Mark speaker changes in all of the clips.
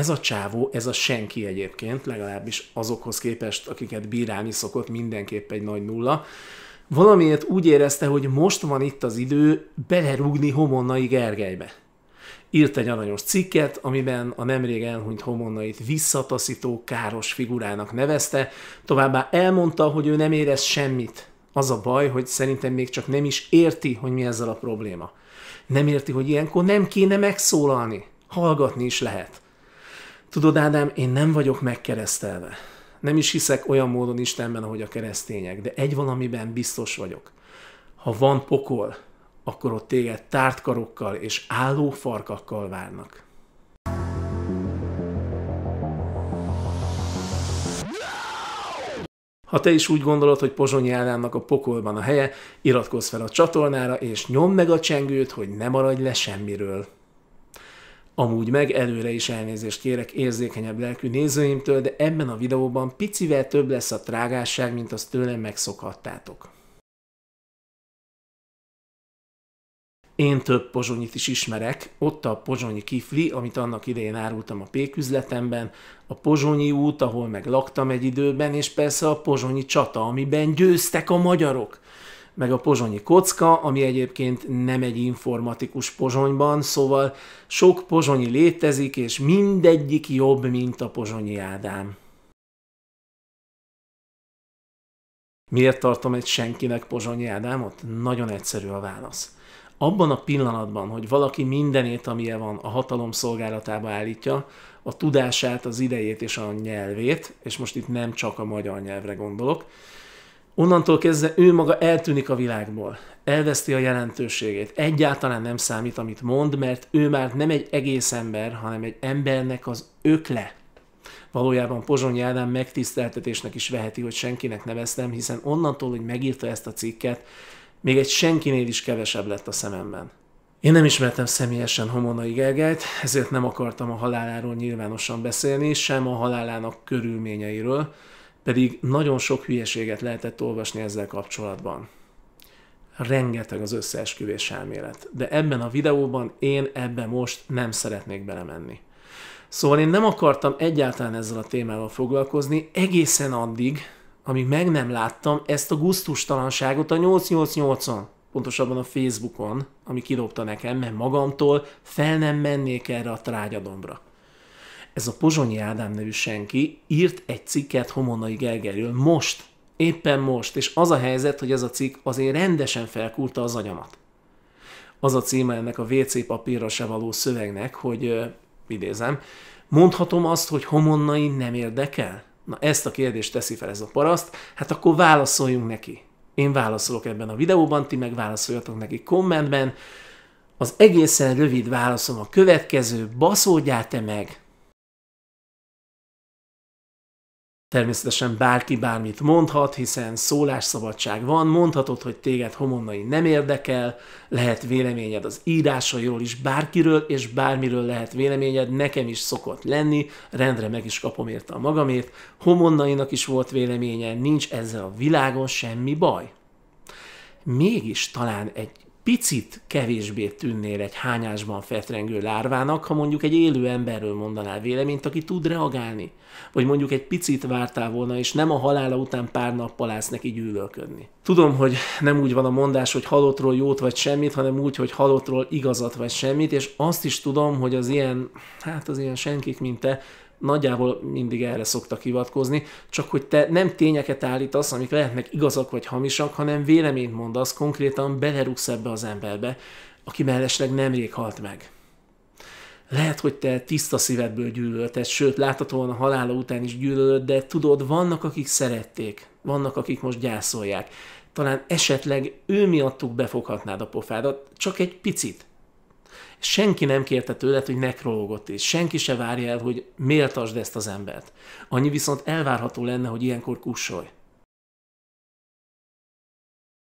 Speaker 1: Ez a csávó, ez a senki egyébként, legalábbis azokhoz képest, akiket bírálni szokott, mindenképp egy nagy nulla. Valamiért úgy érezte, hogy most van itt az idő belerúgni Homonnai Gergelybe írt egy aranyos cikket, amiben a nemrég elhunyt homonnait visszataszító, káros figurának nevezte, továbbá elmondta, hogy ő nem érez semmit. Az a baj, hogy szerintem még csak nem is érti, hogy mi ezzel a probléma. Nem érti, hogy ilyenkor nem kéne megszólalni. Hallgatni is lehet. Tudod, Ádám, én nem vagyok megkeresztelve. Nem is hiszek olyan módon Istenben, ahogy a keresztények, de egy valamiben biztos vagyok. Ha van pokol, akkor ott téged tártkarokkal és álló farkakkal várnak. Ha te is úgy gondolod, hogy Pozsonyi Ádámnak a pokolban a helye, iratkozz fel a csatornára, és nyomd meg a csengőt, hogy ne maradj le semmiről. Amúgy meg előre is elnézést kérek érzékenyebb lelkű nézőimtől, de ebben a videóban picivel több lesz a trágásság, mint azt tőlem megszokhattátok. Én több pozsonyit is ismerek, ott a pozsonyi kifli, amit annak idején árultam a péküzletemben, a pozsonyi út, ahol meg laktam egy időben, és persze a pozsonyi csata, amiben győztek a magyarok meg a pozsonyi kocka, ami egyébként nem egy informatikus pozsonyban, szóval sok pozsonyi létezik, és mindegyik jobb, mint a pozsonyi Ádám. Miért tartom egy senkinek pozsonyi Ádámot? Nagyon egyszerű a válasz. Abban a pillanatban, hogy valaki mindenét, amilyen van, a hatalom szolgálatába állítja, a tudását, az idejét és a nyelvét, és most itt nem csak a magyar nyelvre gondolok, Onnantól kezdve ő maga eltűnik a világból, elveszti a jelentőségét, egyáltalán nem számít, amit mond, mert ő már nem egy egész ember, hanem egy embernek az ökle. Valójában Pozsony Ádám megtiszteltetésnek is veheti, hogy senkinek neveztem, hiszen onnantól, hogy megírta ezt a cikket, még egy senkinél is kevesebb lett a szememben. Én nem ismertem személyesen Homonai Gergelyt, ezért nem akartam a haláláról nyilvánosan beszélni, sem a halálának körülményeiről, pedig nagyon sok hülyeséget lehetett olvasni ezzel kapcsolatban. Rengeteg az összeesküvés elmélet, de ebben a videóban én ebbe most nem szeretnék belemenni. Szóval én nem akartam egyáltalán ezzel a témával foglalkozni egészen addig, amíg meg nem láttam ezt a guztustalanságot a 888-on, pontosabban a Facebookon, ami kidobta nekem, mert magamtól fel nem mennék erre a trágyadombra ez a Pozsonyi Ádám nevű senki írt egy cikket Homonai Gergelyről most, éppen most, és az a helyzet, hogy ez a cikk azért rendesen felkúrta az agyamat. Az a címe ennek a WC papírra se való szövegnek, hogy, ö, idézem, mondhatom azt, hogy Homonai nem érdekel? Na ezt a kérdést teszi fel ez a paraszt, hát akkor válaszoljunk neki. Én válaszolok ebben a videóban, ti meg válaszoljatok neki kommentben. Az egészen rövid válaszom a következő, baszódjál te meg, Természetesen bárki bármit mondhat, hiszen szólásszabadság van, mondhatod, hogy téged homonnai nem érdekel, lehet véleményed az írásairól is, bárkiről és bármiről lehet véleményed, nekem is szokott lenni, rendre meg is kapom érte a magamért, homonnainak is volt véleménye, nincs ezzel a világon semmi baj. Mégis talán egy picit kevésbé tűnnél egy hányásban fetrengő lárvának, ha mondjuk egy élő emberről mondanál véleményt, aki tud reagálni. Vagy mondjuk egy picit vártál volna, és nem a halála után pár nappal állsz neki gyűlölködni. Tudom, hogy nem úgy van a mondás, hogy halottról jót vagy semmit, hanem úgy, hogy halottról igazat vagy semmit, és azt is tudom, hogy az ilyen, hát az ilyen senkik, mint te, nagyjából mindig erre szoktak hivatkozni, csak hogy te nem tényeket állítasz, amik lehetnek igazak vagy hamisak, hanem véleményt mondasz, konkrétan belerugsz ebbe az emberbe, aki mellesleg nemrég halt meg. Lehet, hogy te tiszta szívedből gyűlölted, sőt, láthatóan a halála után is gyűlölöd, de tudod, vannak, akik szerették, vannak, akik most gyászolják. Talán esetleg ő miattuk befoghatnád a pofádat, csak egy picit Senki nem kérte tőled, hogy nekrológot és senki se várja el, hogy méltasd ezt az embert. Annyi viszont elvárható lenne, hogy ilyenkor kussolj.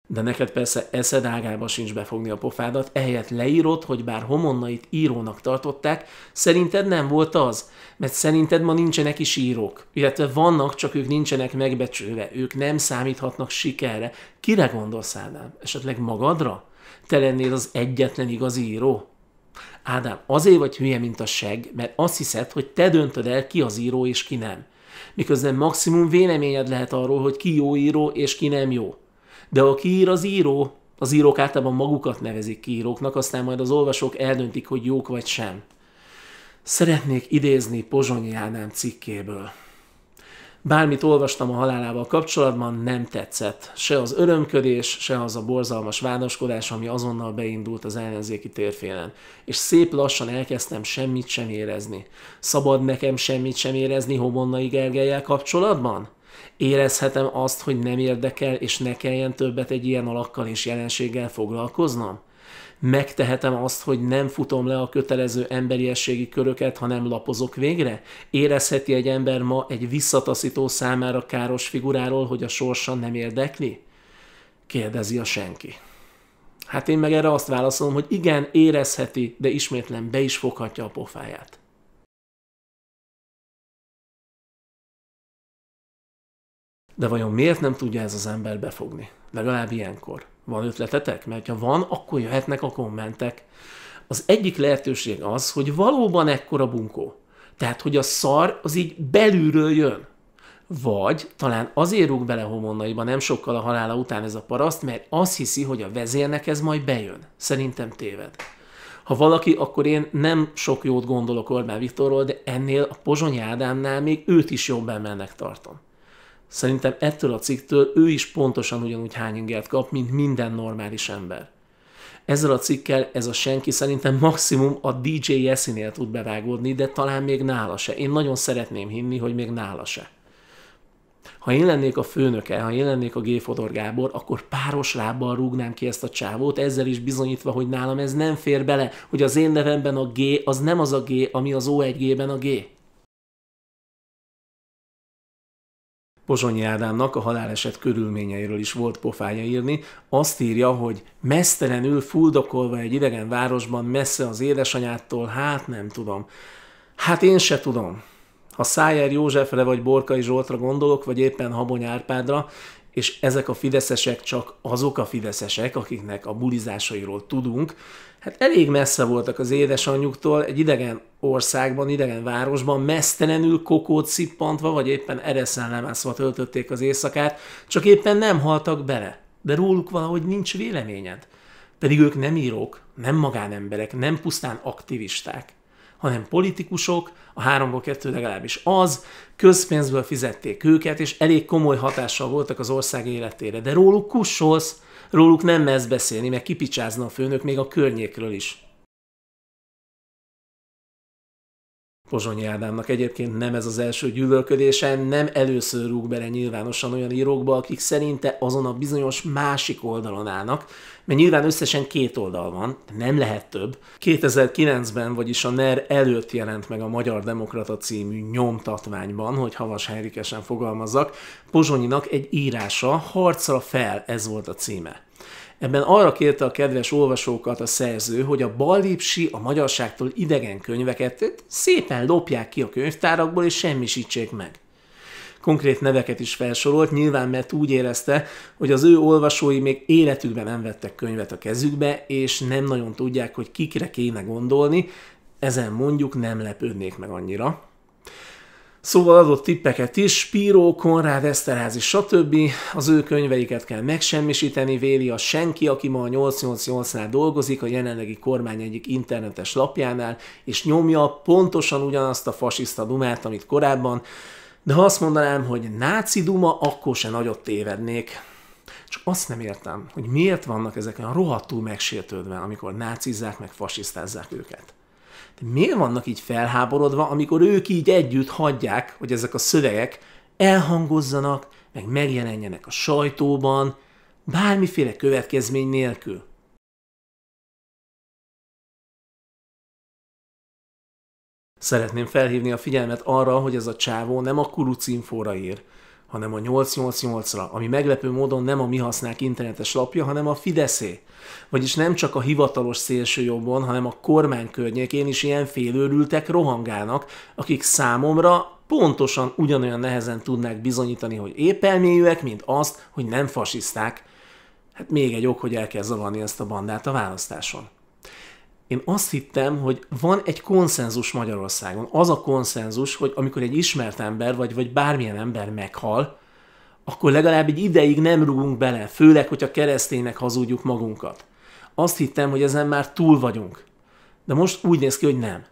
Speaker 1: De neked persze eszed ágába sincs befogni a pofádat, ehelyett leírod, hogy bár homonnait írónak tartották, szerinted nem volt az, mert szerinted ma nincsenek is írók, illetve vannak, csak ők nincsenek megbecsülve, ők nem számíthatnak sikerre. Kire gondolsz, Ádám? Esetleg magadra? Te lennél az egyetlen igazi író? Ádám, azért vagy hülye, mint a seg, mert azt hiszed, hogy te döntöd el, ki az író és ki nem. Miközben maximum véleményed lehet arról, hogy ki jó író és ki nem jó. De aki ír az író, az írók általában magukat nevezik ki íróknak, aztán majd az olvasók eldöntik, hogy jók vagy sem. Szeretnék idézni Pozsonyi Ádám cikkéből. Bármit olvastam a halálával kapcsolatban, nem tetszett. Se az örömködés, se az a borzalmas vádaskodás, ami azonnal beindult az ellenzéki térfélen. És szép lassan elkezdtem semmit sem érezni. Szabad nekem semmit sem érezni Homonnai Gergelyel kapcsolatban? Érezhetem azt, hogy nem érdekel, és ne kelljen többet egy ilyen alakkal és jelenséggel foglalkoznom? Megtehetem azt, hogy nem futom le a kötelező emberiességi köröket, hanem lapozok végre? Érezheti egy ember ma egy visszataszító számára káros figuráról, hogy a sorsa nem érdekli? Kérdezi a senki. Hát én meg erre azt válaszolom, hogy igen, érezheti, de ismétlen be is foghatja a pofáját. De vajon miért nem tudja ez az ember befogni? Legalább ilyenkor. Van ötletetek? Mert ha van, akkor jöhetnek a kommentek. Az egyik lehetőség az, hogy valóban ekkora bunkó. Tehát, hogy a szar az így belülről jön. Vagy talán azért rúg bele homonnaiba nem sokkal a halála után ez a paraszt, mert azt hiszi, hogy a vezérnek ez majd bejön. Szerintem téved. Ha valaki, akkor én nem sok jót gondolok Orbán Viktorról, de ennél a Pozsony Ádámnál még őt is jobb mennek tartom. Szerintem ettől a cikktől ő is pontosan ugyanúgy hány ingert kap, mint minden normális ember. Ezzel a cikkel ez a senki szerintem maximum a DJ Jesse-nél tud bevágódni, de talán még nála se. Én nagyon szeretném hinni, hogy még nála se. Ha én lennék a főnöke, ha én lennék a Fodor Gábor, akkor páros lábbal rúgnám ki ezt a csávót, ezzel is bizonyítva, hogy nálam ez nem fér bele, hogy az én nevemben a G az nem az a G, ami az O1G-ben a G. Pozsonyi Ádámnak a haláleset körülményeiről is volt pofája írni. Azt írja, hogy mesztelenül fuldokolva egy idegen városban, messze az édesanyától, hát nem tudom. Hát én se tudom. Ha Szájer Józsefre vagy Borkai Zsoltra gondolok, vagy éppen Habony Árpádra, és ezek a fideszesek csak azok a fideszesek, akiknek a bulizásairól tudunk, hát elég messze voltak az édesanyjuktól, egy idegen országban, idegen városban, mesztelenül kokót szippantva, vagy éppen ereszen lemászva töltötték az éjszakát, csak éppen nem haltak bele. De róluk valahogy nincs véleményed. Pedig ők nem írók, nem magánemberek, nem pusztán aktivisták hanem politikusok, a háromból kettő legalábbis az, közpénzből fizették őket, és elég komoly hatással voltak az ország életére. De róluk kussolsz, róluk nem mehetsz beszélni, meg kipicsázna a főnök még a környékről is. Pozsonyi Ádámnak egyébként nem ez az első gyűlölködése, nem először rúg bele nyilvánosan olyan írókba, akik szerinte azon a bizonyos másik oldalon állnak, mert nyilván összesen két oldal van, nem lehet több. 2009-ben, vagyis a NER előtt jelent meg a Magyar Demokrata című nyomtatványban, hogy havas helyrikesen fogalmazzak, Pozsonyinak egy írása, Harcra fel, ez volt a címe. Ebben arra kérte a kedves olvasókat a szerző, hogy a ballipsi a magyarságtól idegen könyveket szépen lopják ki a könyvtárakból és semmisítsék meg. Konkrét neveket is felsorolt, nyilván mert úgy érezte, hogy az ő olvasói még életükben nem vettek könyvet a kezükbe, és nem nagyon tudják, hogy kikre kéne gondolni, ezen mondjuk nem lepődnék meg annyira. Szóval adott tippeket is, Spiro, Konrád, Eszterházi, stb. Az ő könyveiket kell megsemmisíteni, véli a senki, aki ma a 888-nál dolgozik, a jelenlegi kormány egyik internetes lapjánál, és nyomja pontosan ugyanazt a fasiszta dumát, amit korábban, de ha azt mondanám, hogy náci duma, akkor se nagyot tévednék. Csak azt nem értem, hogy miért vannak ezek olyan rohadtul megsértődve, amikor nácizzák meg fasisztázzák őket. De miért vannak így felháborodva, amikor ők így együtt hagyják, hogy ezek a szövegek elhangozzanak, meg megjelenjenek a sajtóban, bármiféle következmény nélkül? Szeretném felhívni a figyelmet arra, hogy ez a csávó nem a kurucinfóra ír, hanem a 888-ra, ami meglepő módon nem a mi használk internetes lapja, hanem a Fideszé. Vagyis nem csak a hivatalos jobbon, hanem a kormány környékén is ilyen félőrültek rohangálnak, akik számomra pontosan ugyanolyan nehezen tudnák bizonyítani, hogy épp elmélyűek, mint azt, hogy nem fasiszták. Hát még egy ok, hogy el kell zavarni ezt a bandát a választáson én azt hittem, hogy van egy konszenzus Magyarországon. Az a konszenzus, hogy amikor egy ismert ember, vagy, vagy bármilyen ember meghal, akkor legalább egy ideig nem rúgunk bele, főleg, hogyha kereszténynek hazudjuk magunkat. Azt hittem, hogy ezen már túl vagyunk. De most úgy néz ki, hogy nem.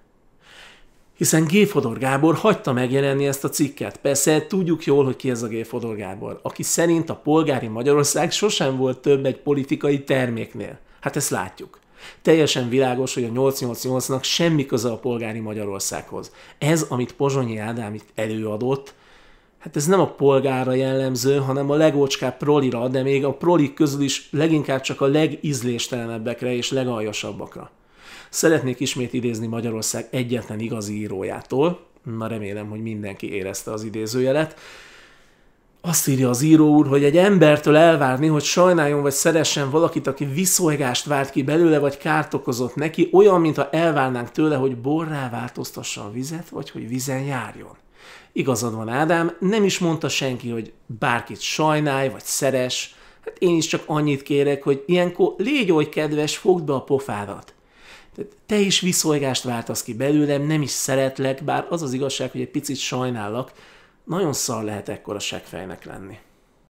Speaker 1: Hiszen Géfodor Gábor hagyta megjelenni ezt a cikket. Persze tudjuk jól, hogy ki ez a Géfodor Gábor, aki szerint a polgári Magyarország sosem volt több egy politikai terméknél. Hát ezt látjuk. Teljesen világos, hogy a 888-nak semmi köze a polgári Magyarországhoz. Ez, amit Pozsonyi Ádám itt előadott, hát ez nem a polgára jellemző, hanem a legócskább prolira, de még a prolik közül is leginkább csak a legízléstelenebbekre és legaljasabbakra. Szeretnék ismét idézni Magyarország egyetlen igazi írójától, na remélem, hogy mindenki érezte az idézőjelet, azt írja az író úr, hogy egy embertől elvárni, hogy sajnáljon vagy szeressen valakit, aki viszolygást várt ki belőle, vagy kárt okozott neki, olyan, mintha elvárnánk tőle, hogy borrá változtassa a vizet, vagy hogy vizen járjon. Igazad van, Ádám, nem is mondta senki, hogy bárkit sajnálj, vagy szeres. Hát én is csak annyit kérek, hogy ilyenkor légy oly kedves, fogd be a pofádat. te is viszolgást váltasz ki belőlem, nem is szeretlek, bár az az igazság, hogy egy picit sajnállak, nagyon szar lehet ekkora seggfejnek lenni.